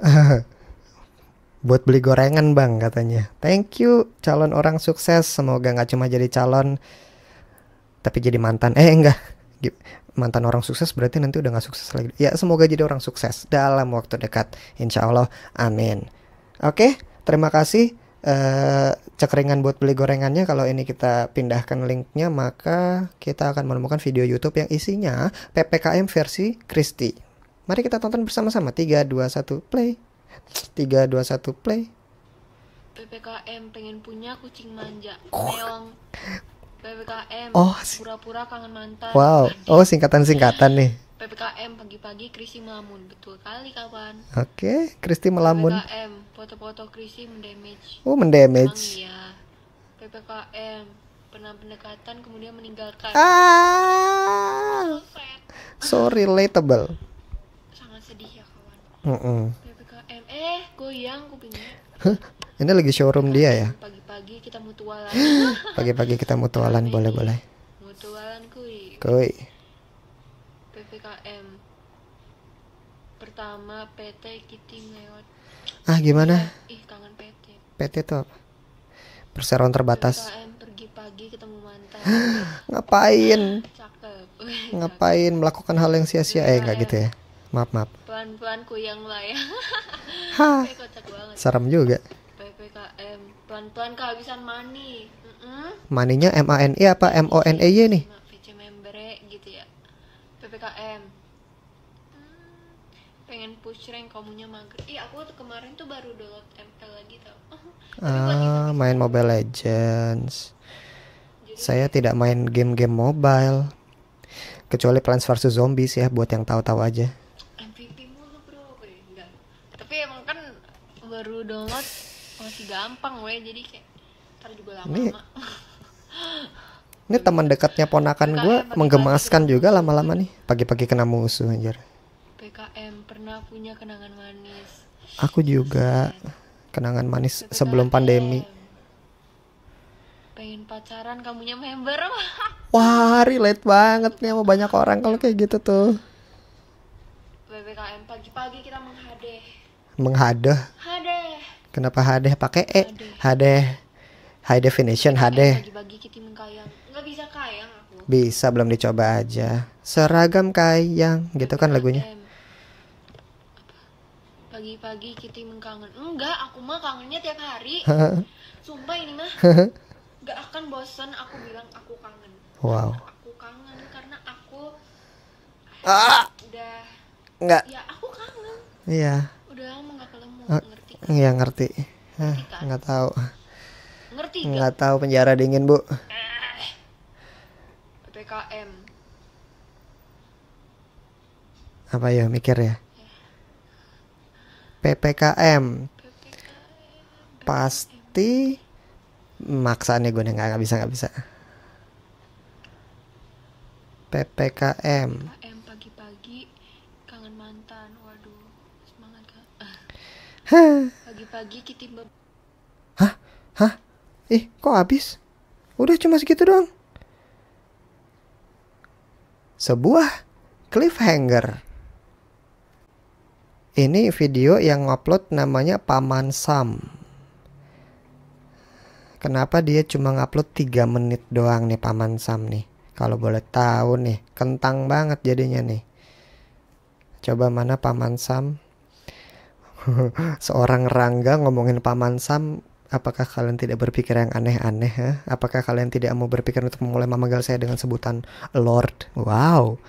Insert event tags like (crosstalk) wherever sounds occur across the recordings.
(laughs) buat beli gorengan bang katanya. Thank you calon orang sukses. Semoga nggak cuma jadi calon tapi jadi mantan. Eh enggak. Mantan orang sukses berarti nanti udah nggak sukses lagi. Ya semoga jadi orang sukses dalam waktu dekat. Insya Allah. Amin. Oke. Terima kasih. Uh, eh, cekringan buat beli gorengannya kalau ini kita pindahkan linknya maka kita akan menemukan video YouTube yang isinya PPKM versi Christie. Mari kita tonton bersama-sama. 3, 2, 1, play. 3, 2, 1, play. PPKM pengen punya kucing manja. Meong. PPKM pura pura oh, kangen mantan. Wow. Oh, singkatan-singkatan nih. PPKM pagi-pagi Krisi melamun betul kali kawan. Oke, okay, Kristi melamun. PPKM foto-foto Krisi mendamage. Oh, mendamage. ya. PPKM pernah pendekatan kemudian meninggalkan. Ah. So relatable ya kawan mm -mm. PPKM eh goyang kupingnya Huh? ini lagi showroom PPKM. dia ya pagi-pagi kita mutualan pagi-pagi kita mutualan (laughs) boleh boleh mutualan kui kui PPKM pertama PT Kiting lewat ah gimana iya. ih kangen PT PT itu apa perseroan terbatas PPKM pergi pagi ketemu mantan (gasps) ngapain Cakep. (laughs) ngapain melakukan hal yang sia-sia eh enggak gitu ya maaf maaf pelan-pelanku yang melayang ya. (laughs) ha serem juga PPKM pelan-pelan kehabisan money mm -mm. maninya M A N I e apa M O N E Y nih PC member gitu ya PPKM hmm, pengen push rank kamunya mager iya aku tuh kemarin tuh baru download ML lagi tau (laughs) ah main Mobile Legends saya tidak main game-game mobile kecuali Plants vs Zombies ya buat yang tahu-tahu aja tapi emang kan baru download masih gampang gue jadi kayak ntar juga lama-lama ini (laughs) teman dekatnya ponakan gue menggemaskan juga lama-lama nih pagi-pagi kena musuh anjir PKM pernah punya kenangan manis aku juga kenangan manis PKM. sebelum pandemi pengen pacaran kamunya member (laughs) wah relate banget nih sama banyak orang kalau kayak gitu tuh PPKM pagi-pagi kita menghadeh menghadeh. Hadeh. Kenapa hadeh pakai e? Hadeh. High definition hadeh. bisa kayang aku. Bisa belum dicoba aja. Seragam kayang gitu kan lagunya. Pagi-pagi kita mengkangen. Enggak, aku mah kangennya tiap hari. (laughs) Sumpah ini mah. Enggak (laughs) akan bosan aku bilang aku kangen. Wow. Aku kangen karena aku ah. udah nggak ya aku kangen iya Iya ngerti. nggak tahu. Ngerti Nggak tahu penjara dingin bu. PPKM. Apa ya mikir ya? PPKM. PPKM. Pasti maksa ya, nih gue nggak bisa nggak bisa. PPKM. PPKM pagi-pagi kangen mantan, waduh. Pagi-pagi ketimbang. Hah? Hah? Ih, eh, kok habis? Udah cuma segitu doang. Sebuah cliffhanger. Ini video yang ngupload namanya Paman Sam. Kenapa dia cuma ngupload 3 menit doang nih Paman Sam nih? Kalau boleh tahu nih, kentang banget jadinya nih. Coba mana Paman Sam? (laughs) seorang Rangga ngomongin Paman Sam, apakah kalian tidak berpikir yang aneh-aneh ya? Apakah kalian tidak mau berpikir untuk memulai memegal saya dengan sebutan Lord? Wow.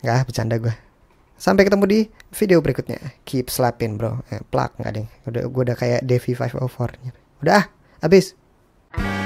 Nggak, bercanda gue. Sampai ketemu di video berikutnya. Keep slapping bro. Eh, plak nggak ding. Udah, gue udah kayak Devi 504. Udah, habis.